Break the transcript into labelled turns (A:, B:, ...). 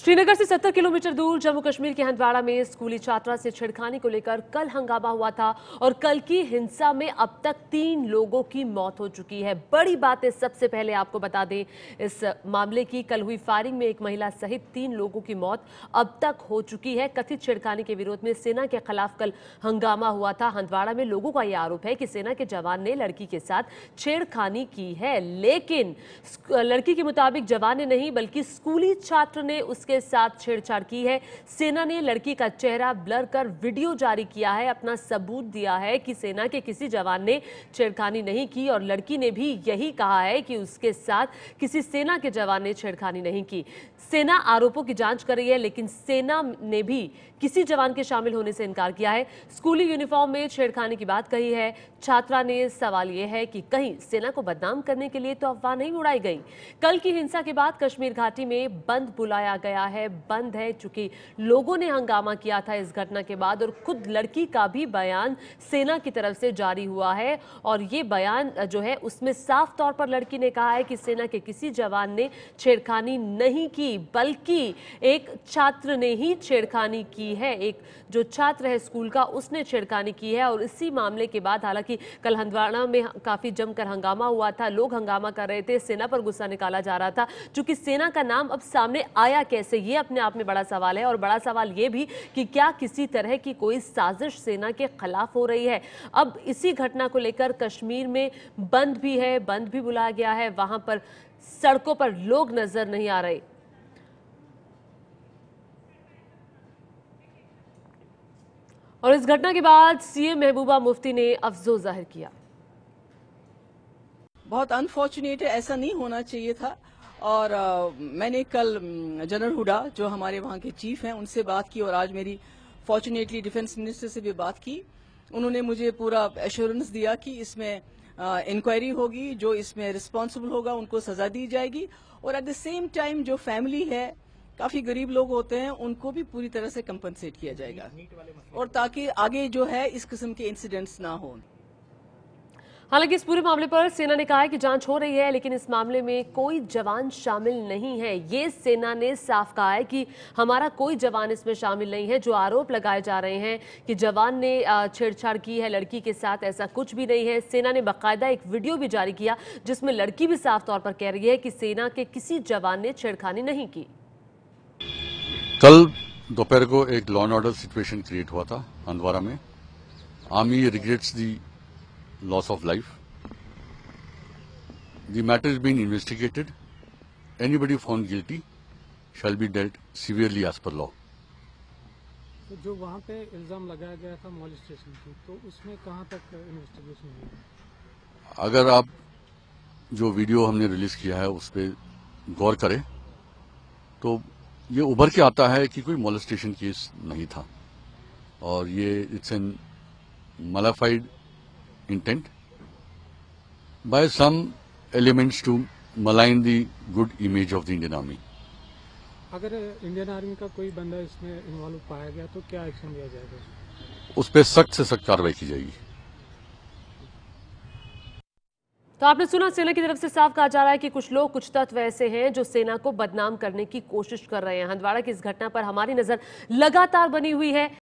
A: श्रीनगर से 70 किलोमीटर दूर जम्मू कश्मीर के हंदवाड़ा में स्कूली छात्रा से छेड़खानी को लेकर कल हंगामा हुआ था और कल की हिंसा में अब तक तीन लोगों की मौत हो चुकी है बड़ी बात है सबसे पहले आपको बता दें इस मामले की कल हुई फायरिंग में एक महिला सहित तीन लोगों की मौत अब तक हो चुकी है कथित छेड़खानी के विरोध में सेना के खिलाफ कल हंगामा हुआ था हंदवाड़ा में लोगों का यह आरोप है कि सेना के जवान ने लड़की के साथ छेड़खानी की है लेकिन लड़की के मुताबिक जवान ने नहीं बल्कि स्कूली छात्र ने उस उसके साथ छेड़छाड़ की है सेना ने लड़की का चेहरा ब्लर कर वीडियो जारी किया है अपना सबूत दिया है कि सेना के किसी जवान ने छेड़खानी नहीं की और लड़की ने भी यही कहा है कि उसके साथ किसी सेना के जवान ने छेड़खानी नहीं की सेना आरोपों की जांच कर रही है लेकिन सेना ने भी किसी जवान के शामिल होने से इनकार किया है स्कूली यूनिफॉर्म में छेड़खानी की बात कही है छात्रा ने सवाल यह है कि कहीं सेना को बदनाम करने के लिए तो अफवाह नहीं उड़ाई गई कल की हिंसा के बाद कश्मीर घाटी में बंद बुलाया गया गया है बंद है चूंकि लोगों ने हंगामा किया था इस घटना के बाद और खुद लड़की का भी बयान सेना की तरफ से जारी हुआ है और ये बयान जो है उसमें साफ तौर पर लड़की ने कहा है कि सेना के किसी जवान ने छेड़खानी नहीं की बल्कि एक छात्र ने ही छेड़खानी की है एक जो छात्र है स्कूल का उसने छेड़खानी की है और इसी मामले के बाद हालांकि कल हंदवाड़ा में काफ़ी जमकर हंगामा हुआ था लोग हंगामा कर रहे थे सेना पर गुस्सा निकाला जा रहा था चूंकि सेना का नाम अब सामने आया कैसे कैसे ये अपने आप में बड़ा सवाल है और बड़ा सवाल ये भी कि क्या किसी तरह की कोई साजिश सेना के खिलाफ हो रही है अब इसी घटना को लेकर कश्मीर में बंद भी है बंद भी बुलाया गया है वहां पर सड़कों पर लोग नजर नहीं आ रहे और इस घटना के बाद सीएम महबूबा मुफ्ती ने अफसोस जाहिर किया बहुत अनफॉर्चुनेट है ऐसा नहीं होना चाहिए था और आ, मैंने कल जनरल हुडा जो हमारे वहाँ के चीफ हैं उनसे बात की और आज मेरी फॉर्चुनेटली डिफेंस मिनिस्टर से भी बात की उन्होंने मुझे पूरा एश्योरेंस दिया कि इसमें इंक्वायरी होगी जो इसमें रिस्पॉन्सिबल होगा उनको सजा दी जाएगी और एट द सेम टाइम जो फैमिली है काफी गरीब लोग होते हैं उनको भी पूरी तरह से कंपनसेट किया जाएगा और ताकि आगे जो है इस किस्म के इंसिडेंट्स ना हों हालांकि इस पूरे मामले पर सेना ने कहा है कि जांच हो रही है लेकिन इस मामले में कोई जवान शामिल नहीं है ये सेना ने साफ कहा है कि हमारा कोई जवान इसमें शामिल नहीं है जो आरोप लगाए जा रहे हैं कि जवान ने छेड़छाड़ की है लड़की के साथ ऐसा कुछ भी नहीं है सेना ने बाकायदा एक वीडियो भी जारी किया जिसमें लड़की भी साफ तौर पर कह रही है कि सेना के किसी जवान ने छेड़खानी नहीं की
B: कल दोपहर को एक law and order situation create हुआ था हंदवारा में army regrets the loss of life. The matter is being investigated. Anybody found guilty shall be dealt severely as per law. तो जो वहाँ पे इल्जाम लगाया गया था मॉल स्टेशन की तो उसमें कहाँ तक इन्वेस्टिगेशन हुई अगर आप जो वीडियो हमने रिलीज किया है उस पर गौर करें तो ये उभर के आता है कि कोई मॉल स्टेशन केस नहीं था और ये it's an malafide intent by some elements to malign the good image of the Indian army. agar indian army ka koi banda isme involve paya gaya to kya action liya jayega us pe sakht se sakht karwai ki jayegi
A: तो आपने सुना सेना की तरफ से साफ कहा जा रहा है कि कुछ लोग कुछ तत्व ऐसे हैं जो सेना को बदनाम करने की कोशिश कर रहे हैं हंदवाड़ा की इस घटना पर हमारी नजर लगातार बनी हुई है